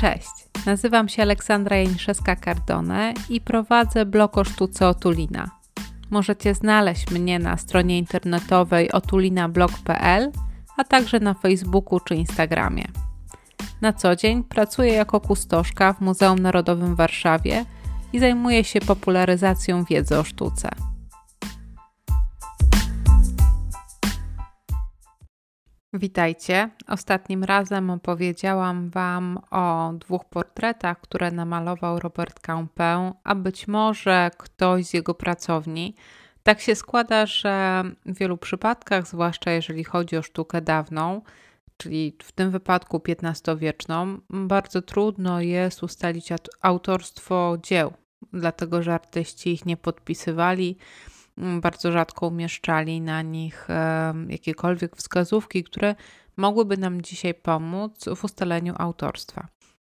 Cześć, nazywam się Aleksandra Janiszewska-Cardone i prowadzę blog o sztuce Otulina. Możecie znaleźć mnie na stronie internetowej otulinablog.pl, a także na Facebooku czy Instagramie. Na co dzień pracuję jako kustoszka w Muzeum Narodowym w Warszawie i zajmuję się popularyzacją wiedzy o sztuce. Witajcie. Ostatnim razem opowiedziałam Wam o dwóch portretach, które namalował Robert Campbell, a być może ktoś z jego pracowni. Tak się składa, że w wielu przypadkach, zwłaszcza jeżeli chodzi o sztukę dawną, czyli w tym wypadku XV-wieczną, bardzo trudno jest ustalić autorstwo dzieł, dlatego że artyści ich nie podpisywali bardzo rzadko umieszczali na nich e, jakiekolwiek wskazówki, które mogłyby nam dzisiaj pomóc w ustaleniu autorstwa.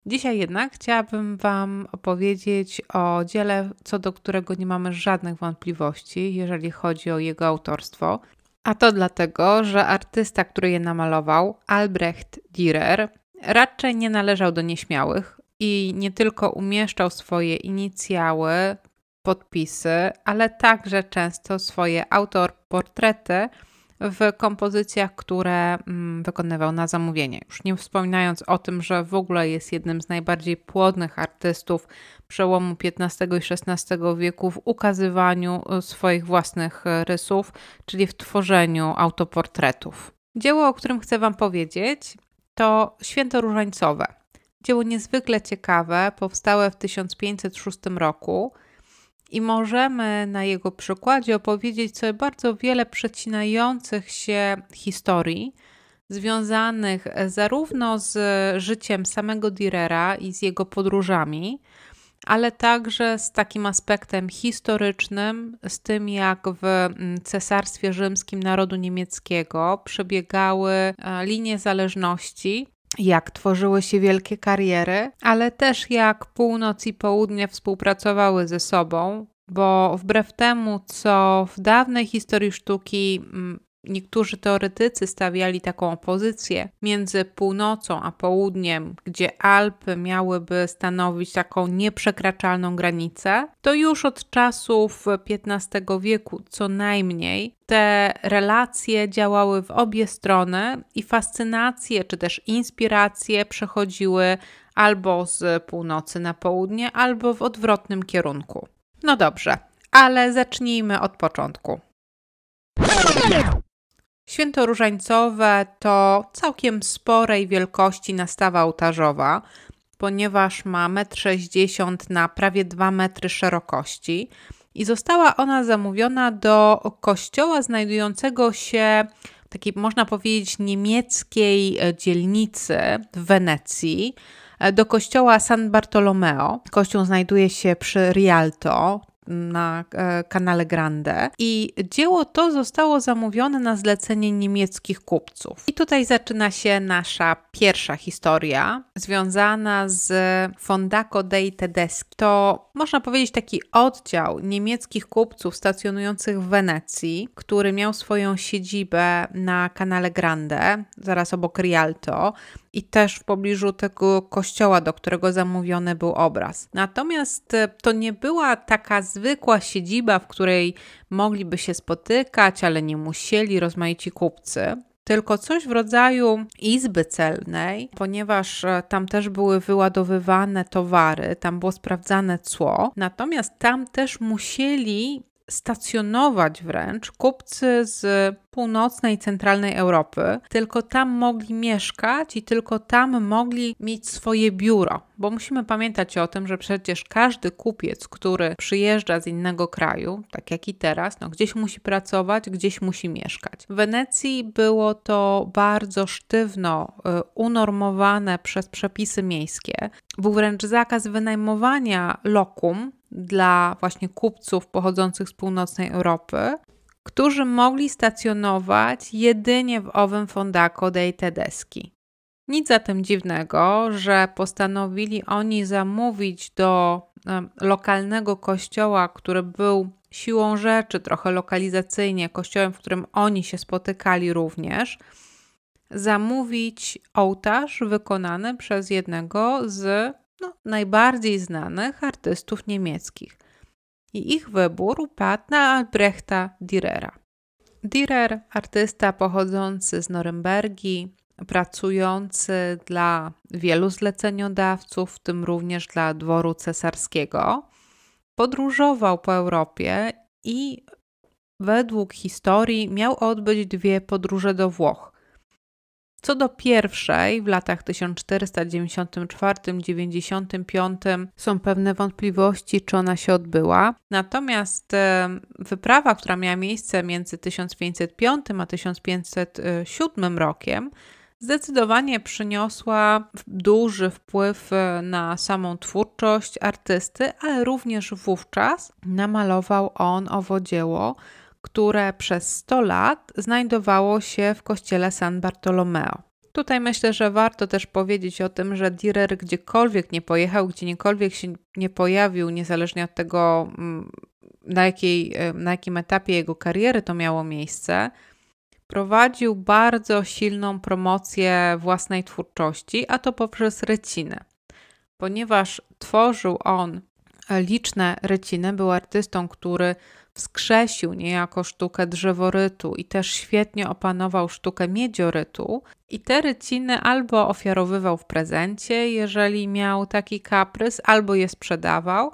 Dzisiaj jednak chciałabym Wam opowiedzieć o dziele, co do którego nie mamy żadnych wątpliwości, jeżeli chodzi o jego autorstwo. A to dlatego, że artysta, który je namalował, Albrecht Dürer, raczej nie należał do nieśmiałych i nie tylko umieszczał swoje inicjały podpisy, ale także często swoje autorportrety w kompozycjach, które mm, wykonywał na zamówienie. Już nie wspominając o tym, że w ogóle jest jednym z najbardziej płodnych artystów przełomu XV i XVI wieku w ukazywaniu y, swoich własnych rysów, czyli w tworzeniu autoportretów. Dzieło, o którym chcę Wam powiedzieć, to Święto Różańcowe. Dzieło niezwykle ciekawe, powstałe w 1506 roku – i możemy na jego przykładzie opowiedzieć sobie bardzo wiele przecinających się historii związanych zarówno z życiem samego Direra i z jego podróżami, ale także z takim aspektem historycznym, z tym jak w mm, Cesarstwie Rzymskim Narodu Niemieckiego przebiegały e, linie zależności jak tworzyły się wielkie kariery, ale też jak północ i południe współpracowały ze sobą, bo wbrew temu, co w dawnej historii sztuki mm, Niektórzy teoretycy stawiali taką opozycję między północą a południem, gdzie Alpy miałyby stanowić taką nieprzekraczalną granicę. To już od czasów XV wieku co najmniej te relacje działały w obie strony i fascynacje czy też inspiracje przechodziły albo z północy na południe, albo w odwrotnym kierunku. No dobrze, ale zacznijmy od początku. Święto różańcowe to całkiem sporej wielkości nastawa ołtarzowa, ponieważ ma 1,60 m na prawie 2 metry szerokości i została ona zamówiona do kościoła znajdującego się w takiej, można powiedzieć, niemieckiej e, dzielnicy w Wenecji, e, do kościoła San Bartolomeo. Kościół znajduje się przy Rialto, na e, kanale Grande. I dzieło to zostało zamówione na zlecenie niemieckich kupców. I tutaj zaczyna się nasza pierwsza historia związana z Fondaco dei Tedeschi. To można powiedzieć taki oddział niemieckich kupców stacjonujących w Wenecji, który miał swoją siedzibę na kanale Grande, zaraz obok Rialto i też w pobliżu tego kościoła, do którego zamówiony był obraz. Natomiast e, to nie była taka zwykła siedziba, w której mogliby się spotykać, ale nie musieli rozmaici kupcy tylko coś w rodzaju izby celnej, ponieważ e, tam też były wyładowywane towary, tam było sprawdzane cło, natomiast tam też musieli stacjonować wręcz kupcy z północnej i centralnej Europy. Tylko tam mogli mieszkać i tylko tam mogli mieć swoje biuro, bo musimy pamiętać o tym, że przecież każdy kupiec, który przyjeżdża z innego kraju, tak jak i teraz, no gdzieś musi pracować, gdzieś musi mieszkać. W Wenecji było to bardzo sztywno y, unormowane przez przepisy miejskie. Był wręcz zakaz wynajmowania lokum dla właśnie kupców pochodzących z północnej Europy, którzy mogli stacjonować jedynie w owym Fondaco dei Tedeschi. Nic zatem dziwnego, że postanowili oni zamówić do lokalnego kościoła, który był siłą rzeczy trochę lokalizacyjnie kościołem, w którym oni się spotykali również, zamówić ołtarz wykonany przez jednego z no, najbardziej znanych artystów niemieckich. I ich wybór upadł na Albrechta Direra. Direr, artysta pochodzący z Norymbergi, pracujący dla wielu zleceniodawców, w tym również dla dworu cesarskiego, podróżował po Europie i według historii miał odbyć dwie podróże do Włoch. Co do pierwszej, w latach 1494-95 są pewne wątpliwości, czy ona się odbyła. Natomiast e, wyprawa, która miała miejsce między 1505 a 1507 rokiem, zdecydowanie przyniosła duży wpływ e, na samą twórczość artysty, ale również wówczas namalował on owo dzieło które przez 100 lat znajdowało się w kościele San Bartolomeo. Tutaj myślę, że warto też powiedzieć o tym, że Direr gdziekolwiek nie pojechał, gdziekolwiek się nie pojawił, niezależnie od tego, mm, na, jakiej, e, na jakim etapie jego kariery to miało miejsce, prowadził bardzo silną promocję własnej twórczości, a to poprzez ryciny. Ponieważ tworzył on liczne ryciny, był artystą, który wskrzesił niejako sztukę drzeworytu i też świetnie opanował sztukę miedziorytu. I te ryciny albo ofiarowywał w prezencie, jeżeli miał taki kaprys, albo je sprzedawał.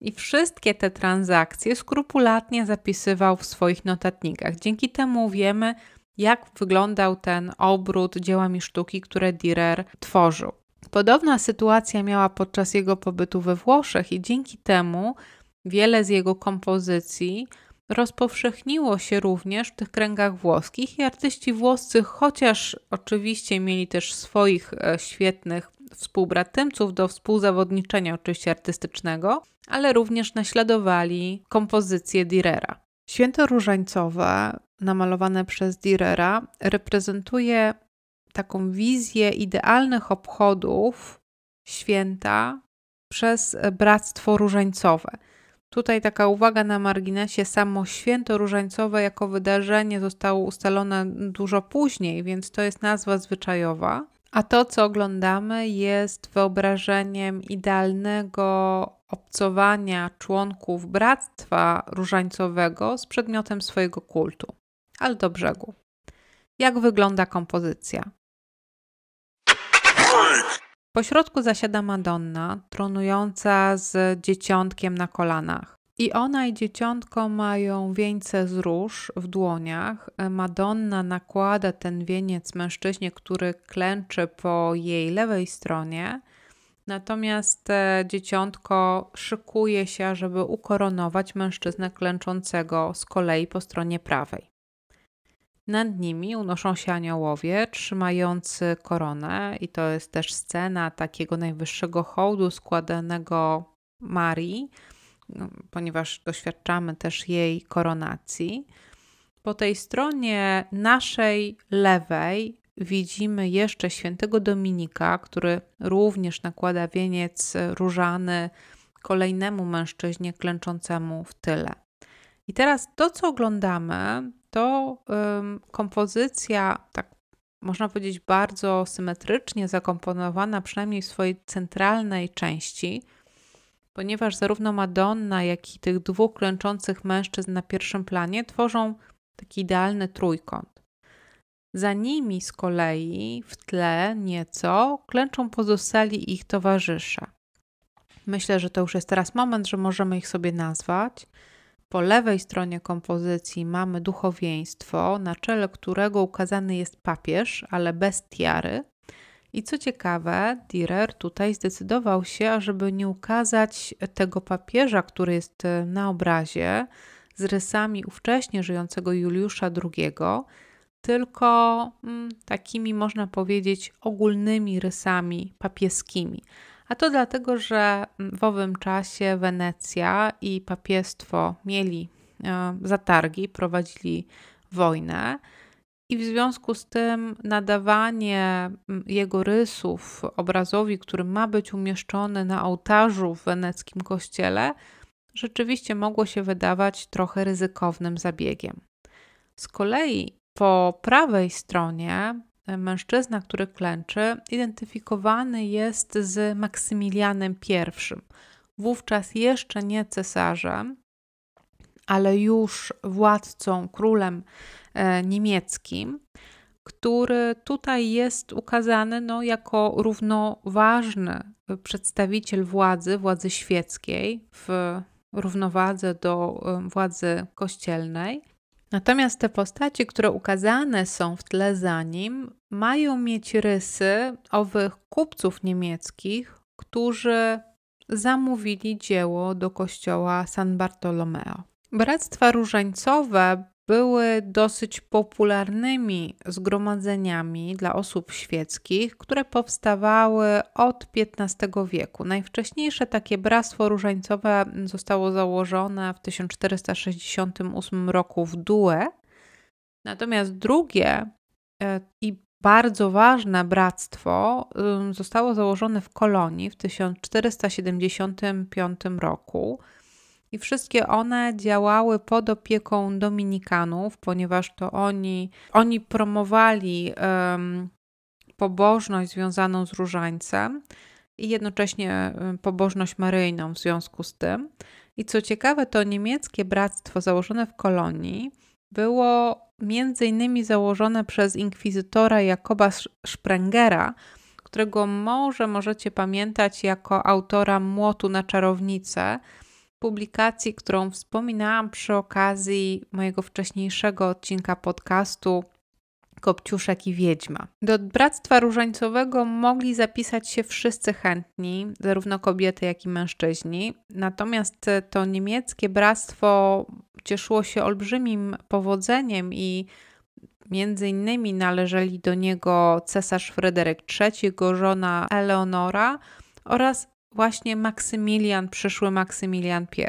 I wszystkie te transakcje skrupulatnie zapisywał w swoich notatnikach. Dzięki temu wiemy, jak wyglądał ten obrót dziełami sztuki, które Dürer tworzył. Podobna sytuacja miała podczas jego pobytu we Włoszech i dzięki temu Wiele z jego kompozycji rozpowszechniło się również w tych kręgach włoskich i artyści włoscy, chociaż oczywiście mieli też swoich e, świetnych współbratymców do współzawodniczenia oczywiście artystycznego, ale również naśladowali kompozycje Direra. Święto różańcowe namalowane przez Direra reprezentuje taką wizję idealnych obchodów święta przez Bractwo Różańcowe – Tutaj taka uwaga na marginesie, samo święto różańcowe jako wydarzenie zostało ustalone dużo później, więc to jest nazwa zwyczajowa. A to, co oglądamy, jest wyobrażeniem idealnego obcowania członków bractwa różańcowego z przedmiotem swojego kultu. Ale do brzegu. Jak wygląda kompozycja? Pośrodku zasiada Madonna, tronująca z dzieciątkiem na kolanach. I ona i dzieciątko mają wieńce z róż w dłoniach. Madonna nakłada ten wieniec mężczyźnie, który klęczy po jej lewej stronie. Natomiast e, dzieciątko szykuje się, żeby ukoronować mężczyznę klęczącego z kolei po stronie prawej. Nad nimi unoszą się aniołowie trzymający koronę, i to jest też scena takiego najwyższego hołdu składanego Marii, no, ponieważ doświadczamy też jej koronacji. Po tej stronie naszej lewej widzimy jeszcze świętego Dominika, który również nakłada wieniec różany kolejnemu mężczyźnie klęczącemu w tyle. I teraz to, co oglądamy, to kompozycja, tak można powiedzieć, bardzo symetrycznie zakomponowana, przynajmniej w swojej centralnej części, ponieważ zarówno Madonna, jak i tych dwóch klęczących mężczyzn na pierwszym planie tworzą taki idealny trójkąt. Za nimi z kolei w tle nieco klęczą pozostali ich towarzysze. Myślę, że to już jest teraz moment, że możemy ich sobie nazwać. Po lewej stronie kompozycji mamy duchowieństwo, na czele którego ukazany jest papież, ale bez tiary. I co ciekawe, Dürer tutaj zdecydował się, ażeby nie ukazać tego papieża, który jest e, na obrazie, z rysami ówcześnie żyjącego Juliusza II, tylko mm, takimi, można powiedzieć, ogólnymi rysami papieskimi. A to dlatego, że w owym czasie Wenecja i papiestwo mieli e, zatargi, prowadzili wojnę. I w związku z tym nadawanie jego rysów obrazowi, który ma być umieszczony na ołtarzu w weneckim kościele, rzeczywiście mogło się wydawać trochę ryzykownym zabiegiem. Z kolei po prawej stronie E, mężczyzna, który klęczy, identyfikowany jest z Maksymilianem I, wówczas jeszcze nie cesarzem, ale już władcą, królem e, niemieckim, który tutaj jest ukazany no, jako równoważny przedstawiciel władzy, władzy świeckiej w równowadze do e, władzy kościelnej Natomiast te postaci, które ukazane są w tle za nim, mają mieć rysy owych kupców niemieckich, którzy zamówili dzieło do kościoła San Bartolomeo. Bractwa różańcowe były dosyć popularnymi zgromadzeniami dla osób świeckich, które powstawały od XV wieku. Najwcześniejsze takie bractwo różańcowe zostało założone w 1468 roku w Due, natomiast drugie e, i bardzo ważne bractwo zostało założone w Kolonii w 1475 roku i wszystkie one działały pod opieką dominikanów, ponieważ to oni, oni promowali um, pobożność związaną z różańcem i jednocześnie pobożność maryjną w związku z tym. I co ciekawe, to niemieckie bractwo założone w kolonii było między innymi założone przez inkwizytora Jakoba Sprengera, którego może możecie pamiętać jako autora Młotu na czarownicę, publikacji, którą wspominałam przy okazji mojego wcześniejszego odcinka podcastu Kopciuszek i Wiedźma. Do Bractwa Różańcowego mogli zapisać się wszyscy chętni, zarówno kobiety, jak i mężczyźni. Natomiast to niemieckie bractwo cieszyło się olbrzymim powodzeniem i Między innymi należeli do niego cesarz Fryderyk III, jego żona Eleonora oraz właśnie Maksymilian, przyszły Maksymilian I.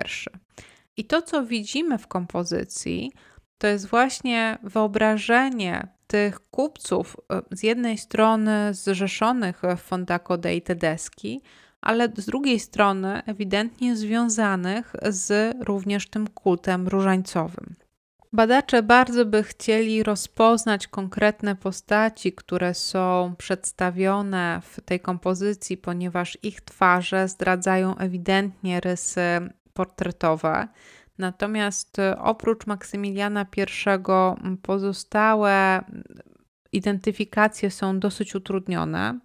I to, co widzimy w kompozycji, to jest właśnie wyobrażenie tych kupców e, z jednej strony zrzeszonych w Fondaco dei Tedeschi, ale z drugiej strony ewidentnie związanych z również tym kultem różańcowym. Badacze bardzo by chcieli rozpoznać konkretne postaci, które są przedstawione w tej kompozycji, ponieważ ich twarze zdradzają ewidentnie rysy portretowe. Natomiast e, oprócz Maksymiliana I pozostałe identyfikacje są dosyć utrudnione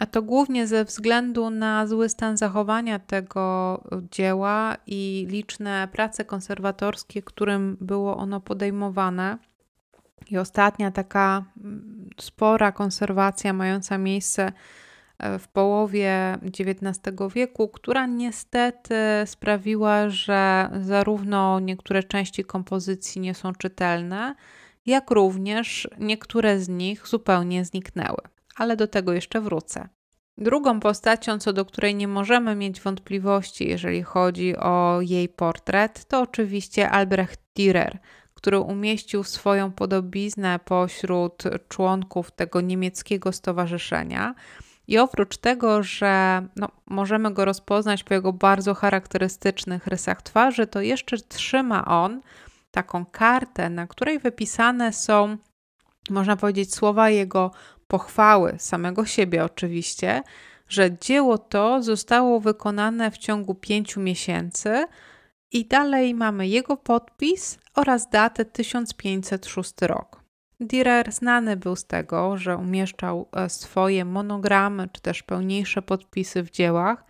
a to głównie ze względu na zły stan zachowania tego dzieła i liczne prace konserwatorskie, którym było ono podejmowane. I ostatnia taka mm, spora konserwacja mająca miejsce e, w połowie XIX wieku, która niestety sprawiła, że zarówno niektóre części kompozycji nie są czytelne, jak również niektóre z nich zupełnie zniknęły ale do tego jeszcze wrócę. Drugą postacią, co do której nie możemy mieć wątpliwości, jeżeli chodzi o jej portret, to oczywiście Albrecht Dürer, który umieścił swoją podobiznę pośród członków tego niemieckiego stowarzyszenia. I oprócz tego, że no, możemy go rozpoznać po jego bardzo charakterystycznych rysach twarzy, to jeszcze trzyma on taką kartę, na której wypisane są, można powiedzieć, słowa jego pochwały samego siebie oczywiście, że dzieło to zostało wykonane w ciągu pięciu miesięcy i dalej mamy jego podpis oraz datę 1506 rok. Direr znany był z tego, że umieszczał e, swoje monogramy czy też pełniejsze podpisy w dziełach,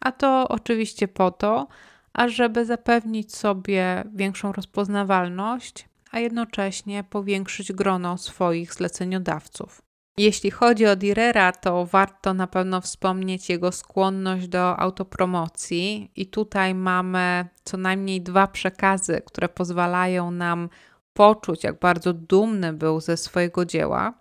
a to oczywiście po to, ażeby zapewnić sobie większą rozpoznawalność, a jednocześnie powiększyć grono swoich zleceniodawców. Jeśli chodzi o Direra, to warto na pewno wspomnieć jego skłonność do autopromocji, i tutaj mamy co najmniej dwa przekazy, które pozwalają nam poczuć, jak bardzo dumny był ze swojego dzieła.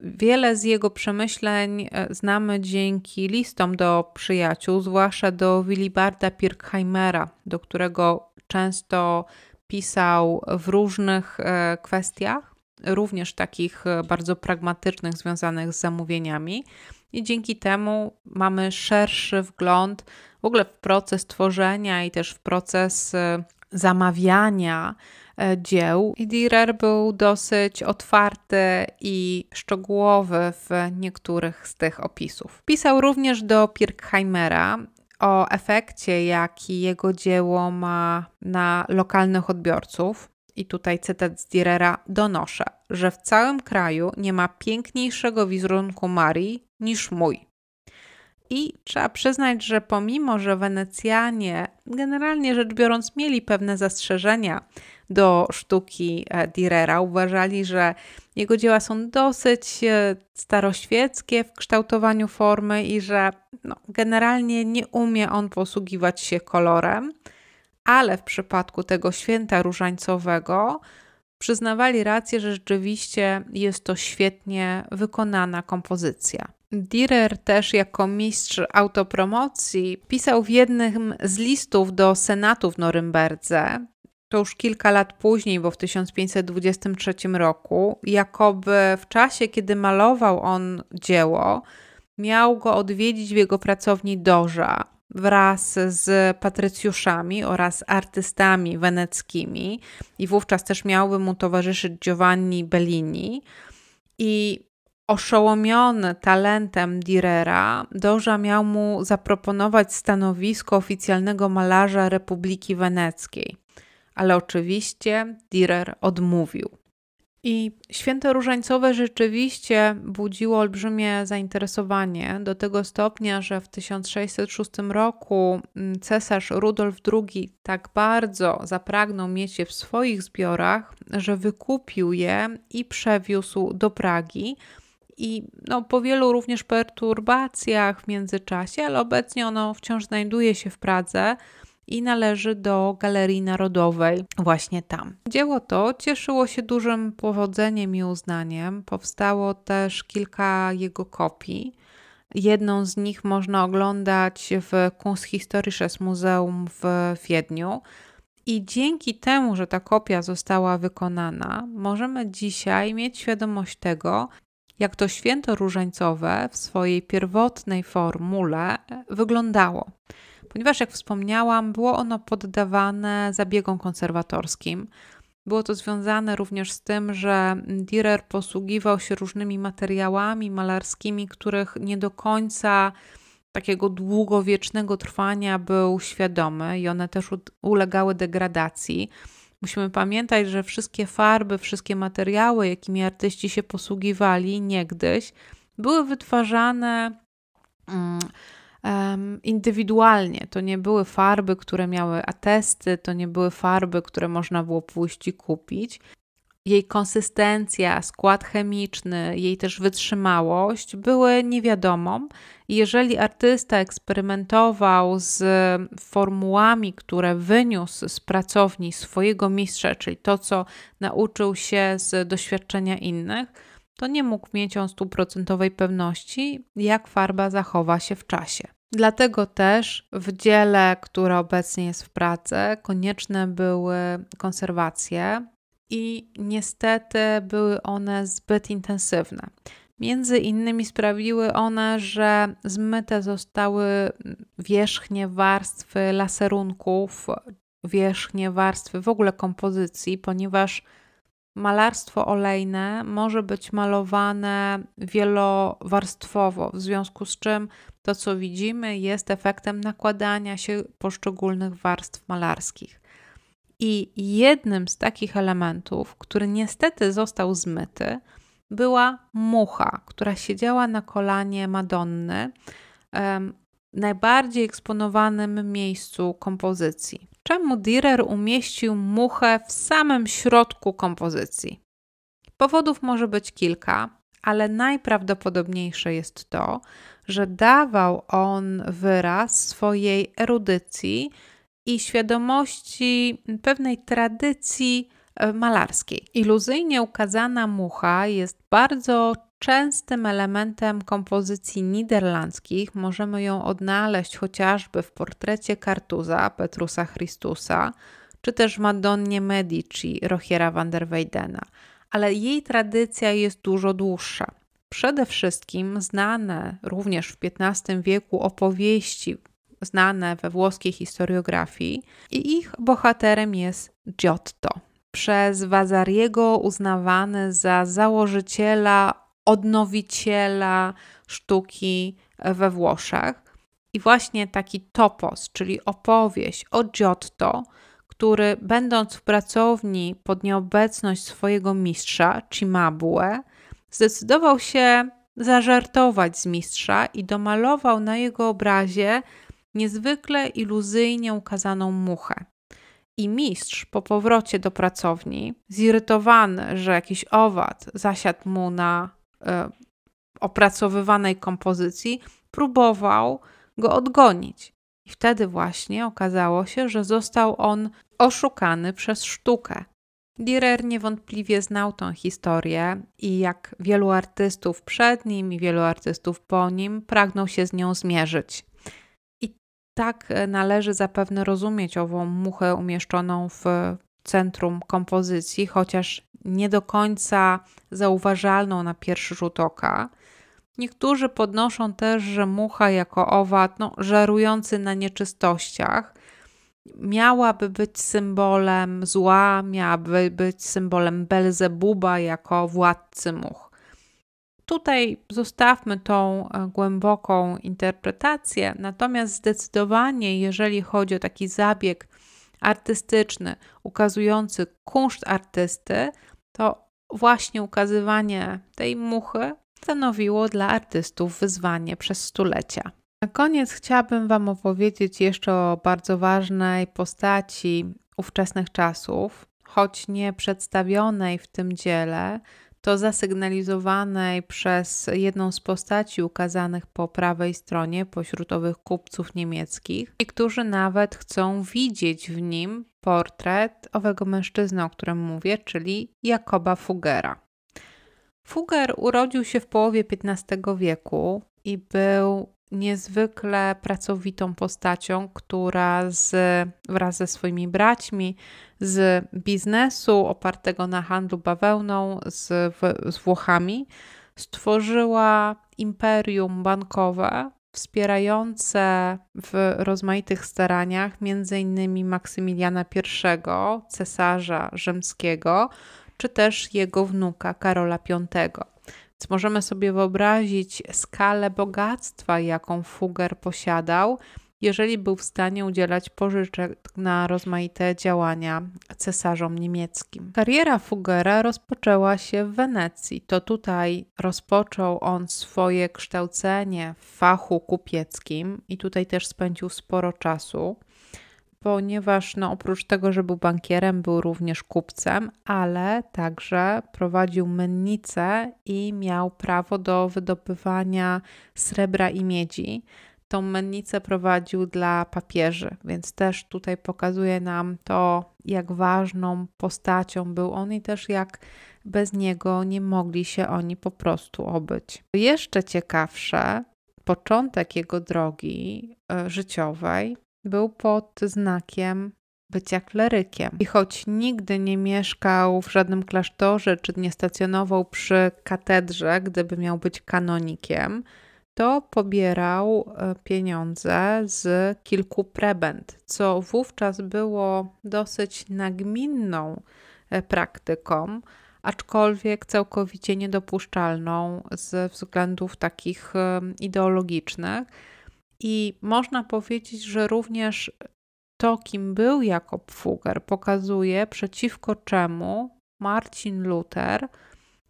Wiele z jego przemyśleń e, znamy dzięki listom do przyjaciół, zwłaszcza do Willibarda Pirkheimera, do którego często pisał w różnych e, kwestiach również takich e, bardzo pragmatycznych, związanych z zamówieniami. I dzięki temu mamy szerszy wgląd w ogóle w proces tworzenia i też w proces e, zamawiania e, dzieł. I Direr był dosyć otwarty i szczegółowy w niektórych z tych opisów. Pisał również do Pirkheimera o efekcie, jaki jego dzieło ma na lokalnych odbiorców i tutaj cytat z Direra, donoszę, że w całym kraju nie ma piękniejszego wizerunku Marii niż mój. I trzeba przyznać, że pomimo, że Wenecjanie, generalnie rzecz biorąc, mieli pewne zastrzeżenia do sztuki e, Direra, uważali, że jego dzieła są dosyć e, staroświeckie w kształtowaniu formy i że no, generalnie nie umie on posługiwać się kolorem ale w przypadku tego święta różańcowego przyznawali rację, że rzeczywiście jest to świetnie wykonana kompozycja. Direr też jako mistrz autopromocji pisał w jednym z listów do Senatu w Norymberdze, to już kilka lat później, bo w 1523 roku, jakoby w czasie, kiedy malował on dzieło, miał go odwiedzić w jego pracowni Doża, wraz z patrycjuszami oraz artystami weneckimi, i wówczas też miałby mu towarzyszyć Giovanni Bellini. I oszołomiony talentem Direra, Doża miał mu zaproponować stanowisko oficjalnego malarza Republiki Weneckiej. Ale oczywiście Direr odmówił. I święto różańcowe rzeczywiście budziło olbrzymie zainteresowanie do tego stopnia, że w 1606 roku mm, cesarz Rudolf II tak bardzo zapragnął mieć je w swoich zbiorach, że wykupił je i przewiózł do Pragi. I no, po wielu również perturbacjach w międzyczasie, ale obecnie ono wciąż znajduje się w Pradze i należy do Galerii Narodowej właśnie tam. Dzieło to cieszyło się dużym powodzeniem i uznaniem. Powstało też kilka jego kopii. Jedną z nich można oglądać w Kunsthistorisches Museum w Wiedniu. I dzięki temu, że ta kopia została wykonana, możemy dzisiaj mieć świadomość tego, jak to święto różańcowe w swojej pierwotnej formule wyglądało ponieważ, jak wspomniałam, było ono poddawane zabiegom konserwatorskim. Było to związane również z tym, że Dürer posługiwał się różnymi materiałami malarskimi, których nie do końca takiego długowiecznego trwania był świadomy i one też ulegały degradacji. Musimy pamiętać, że wszystkie farby, wszystkie materiały, jakimi artyści się posługiwali niegdyś, były wytwarzane. Mm, um, indywidualnie. To nie były farby, które miały atesty, to nie były farby, które można było pójść i kupić. Jej konsystencja, skład chemiczny, jej też wytrzymałość były niewiadomą. Jeżeli artysta eksperymentował z formułami, które wyniósł z pracowni swojego mistrza, czyli to, co nauczył się z doświadczenia innych, to nie mógł mieć on stuprocentowej pewności, jak farba zachowa się w czasie. Dlatego też w dziele, które obecnie jest w pracy, konieczne były konserwacje i niestety były one zbyt intensywne. Między innymi sprawiły one, że zmyte zostały wierzchnie warstwy laserunków, wierzchnie warstwy w ogóle kompozycji, ponieważ malarstwo olejne może być malowane wielowarstwowo, w związku z czym to, co widzimy, jest efektem nakładania się poszczególnych warstw malarskich. I jednym z takich elementów, który niestety został zmyty, była mucha, która siedziała na kolanie Madonny, najbardziej eksponowanym miejscu kompozycji czemu Dürer umieścił muchę w samym środku kompozycji. Powodów może być kilka, ale najprawdopodobniejsze jest to, że dawał on wyraz swojej erudycji i świadomości pewnej tradycji malarskiej. Iluzyjnie ukazana mucha jest bardzo Częstym elementem kompozycji niderlandzkich możemy ją odnaleźć chociażby w portrecie Kartuza Petrusa Christusa, czy też Madonnie Medici Rochiera van der Weydena, ale jej tradycja jest dużo dłuższa. Przede wszystkim znane również w XV wieku opowieści, znane we włoskiej historiografii, i ich bohaterem jest Giotto, przez Wazariego uznawany za założyciela odnowiciela sztuki e, we Włoszech. I właśnie taki topos, czyli opowieść o Giotto, który będąc w pracowni pod nieobecność swojego mistrza, Cimabue, zdecydował się zażartować z mistrza i domalował na jego obrazie niezwykle iluzyjnie ukazaną muchę. I mistrz po powrocie do pracowni, zirytowany, że jakiś owad zasiadł mu na E, opracowywanej kompozycji, próbował go odgonić. I wtedy właśnie okazało się, że został on oszukany przez sztukę. Dürer niewątpliwie znał tą historię i jak wielu artystów przed nim i wielu artystów po nim pragnął się z nią zmierzyć. I tak e, należy zapewne rozumieć ową muchę umieszczoną w centrum kompozycji, chociaż nie do końca zauważalną na pierwszy rzut oka. Niektórzy podnoszą też, że mucha jako owad, no, żarujący na nieczystościach, miałaby być symbolem zła, miałaby być symbolem Belzebuba jako władcy much. Tutaj zostawmy tą e, głęboką interpretację, natomiast zdecydowanie, jeżeli chodzi o taki zabieg artystyczny, ukazujący kunszt artysty, to właśnie ukazywanie tej muchy stanowiło dla artystów wyzwanie przez stulecia. Na koniec chciałabym Wam opowiedzieć jeszcze o bardzo ważnej postaci ówczesnych czasów, choć nie przedstawionej w tym dziele, to zasygnalizowanej przez jedną z postaci ukazanych po prawej stronie pośród owych kupców niemieckich, i którzy nawet chcą widzieć w nim portret owego mężczyzny, o którym mówię, czyli Jakoba Fugera. Fuger urodził się w połowie XV wieku i był niezwykle pracowitą postacią, która z, wraz ze swoimi braćmi z biznesu opartego na handlu bawełną z, w, z Włochami stworzyła imperium bankowe wspierające w rozmaitych staraniach m.in. Maksymiliana I, cesarza rzymskiego, czy też jego wnuka Karola V możemy sobie wyobrazić skalę bogactwa, jaką Fugger posiadał, jeżeli był w stanie udzielać pożyczek na rozmaite działania cesarzom niemieckim. Kariera Fuggera rozpoczęła się w Wenecji. To tutaj rozpoczął on swoje kształcenie w fachu kupieckim i tutaj też spędził sporo czasu ponieważ no, oprócz tego, że był bankierem, był również kupcem, ale także prowadził mennicę i miał prawo do wydobywania srebra i miedzi. Tą mennicę prowadził dla papieży, więc też tutaj pokazuje nam to, jak ważną postacią był on i też jak bez niego nie mogli się oni po prostu obyć. Jeszcze ciekawsze, początek jego drogi e, życiowej był pod znakiem bycia klerykiem. I choć nigdy nie mieszkał w żadnym klasztorze czy nie stacjonował przy katedrze, gdyby miał być kanonikiem, to pobierał e, pieniądze z kilku prebend, co wówczas było dosyć nagminną e, praktyką, aczkolwiek całkowicie niedopuszczalną ze względów takich e, ideologicznych i można powiedzieć, że również to, kim był Jakob Fugger, pokazuje, przeciwko czemu Marcin Luther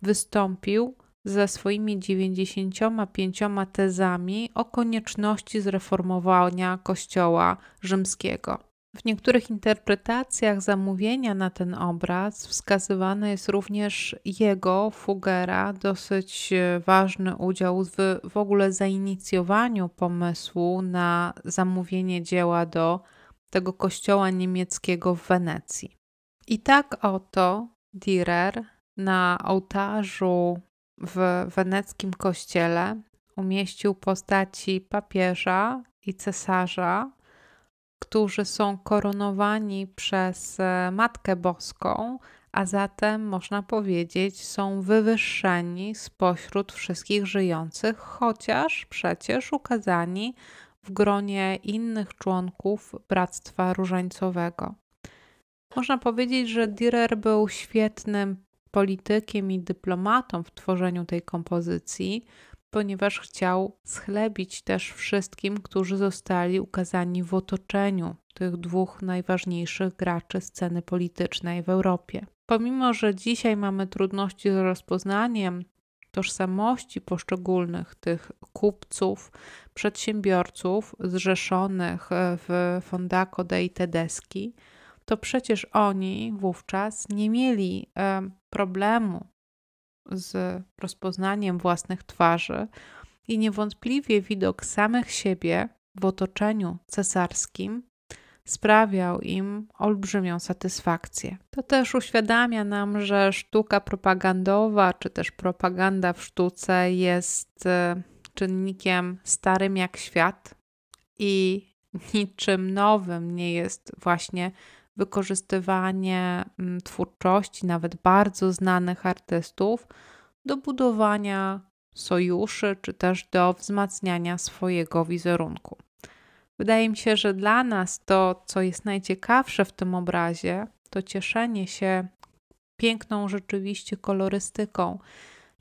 wystąpił ze swoimi 95 tezami o konieczności zreformowania Kościoła rzymskiego. W niektórych interpretacjach zamówienia na ten obraz wskazywany jest również jego, Fugera, dosyć e, ważny udział w w ogóle zainicjowaniu pomysłu na zamówienie dzieła do tego kościoła niemieckiego w Wenecji. I tak oto Dürer na ołtarzu w weneckim kościele umieścił postaci papieża i cesarza którzy są koronowani przez e, Matkę Boską, a zatem można powiedzieć, są wywyższeni spośród wszystkich żyjących, chociaż przecież ukazani w gronie innych członków Bractwa Różańcowego. Można powiedzieć, że Dürer był świetnym politykiem i dyplomatą w tworzeniu tej kompozycji, ponieważ chciał schlebić też wszystkim, którzy zostali ukazani w otoczeniu tych dwóch najważniejszych graczy sceny politycznej w Europie. Pomimo, że dzisiaj mamy trudności z rozpoznaniem tożsamości poszczególnych tych kupców, przedsiębiorców zrzeszonych e, w Fondaco dei Tedeschi, to przecież oni wówczas nie mieli e, problemu z rozpoznaniem własnych twarzy i niewątpliwie widok samych siebie w otoczeniu cesarskim sprawiał im olbrzymią satysfakcję. To też uświadamia nam, że sztuka propagandowa czy też propaganda w sztuce jest y, czynnikiem starym jak świat i niczym nowym nie jest właśnie wykorzystywanie mm, twórczości nawet bardzo znanych artystów do budowania sojuszy czy też do wzmacniania swojego wizerunku. Wydaje mi się, że dla nas to, co jest najciekawsze w tym obrazie, to cieszenie się piękną rzeczywiście kolorystyką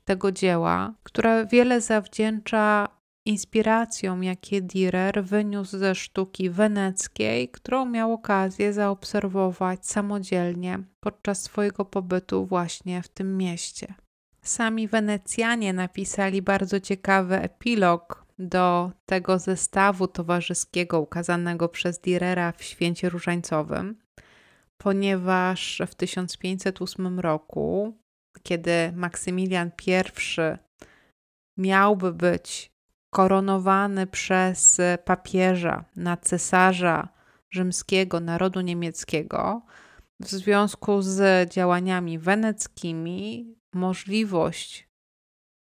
tego dzieła, która wiele zawdzięcza Inspiracją, jakie Direr wyniósł ze sztuki weneckiej, którą miał okazję zaobserwować samodzielnie podczas swojego pobytu właśnie w tym mieście. Sami Wenecjanie napisali bardzo ciekawy epilog do tego zestawu towarzyskiego ukazanego przez Direra w Święcie Różańcowym, ponieważ w 1508 roku, kiedy Maksymilian I miałby być koronowany przez papieża na cesarza rzymskiego narodu niemieckiego, w związku z działaniami weneckimi możliwość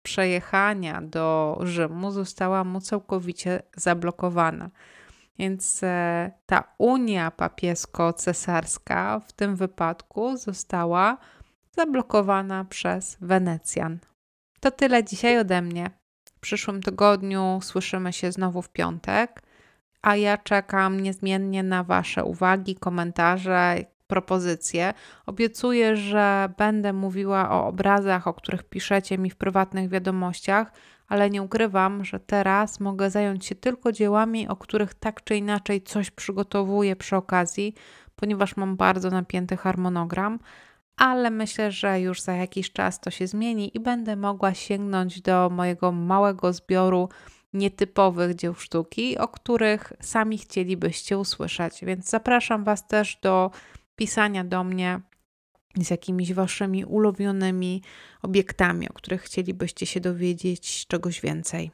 przejechania do Rzymu została mu całkowicie zablokowana. Więc e, ta unia papiesko-cesarska w tym wypadku została zablokowana przez Wenecjan. To tyle dzisiaj ode mnie przyszłym tygodniu słyszymy się znowu w piątek, a ja czekam niezmiennie na Wasze uwagi, komentarze, propozycje. Obiecuję, że będę mówiła o obrazach, o których piszecie mi w prywatnych wiadomościach, ale nie ukrywam, że teraz mogę zająć się tylko dziełami, o których tak czy inaczej coś przygotowuję przy okazji, ponieważ mam bardzo napięty harmonogram ale myślę, że już za jakiś czas to się zmieni i będę mogła sięgnąć do mojego małego zbioru nietypowych dzieł sztuki, o których sami chcielibyście usłyszeć. Więc zapraszam Was też do pisania do mnie z jakimiś Waszymi ulubionymi obiektami, o których chcielibyście się dowiedzieć czegoś więcej.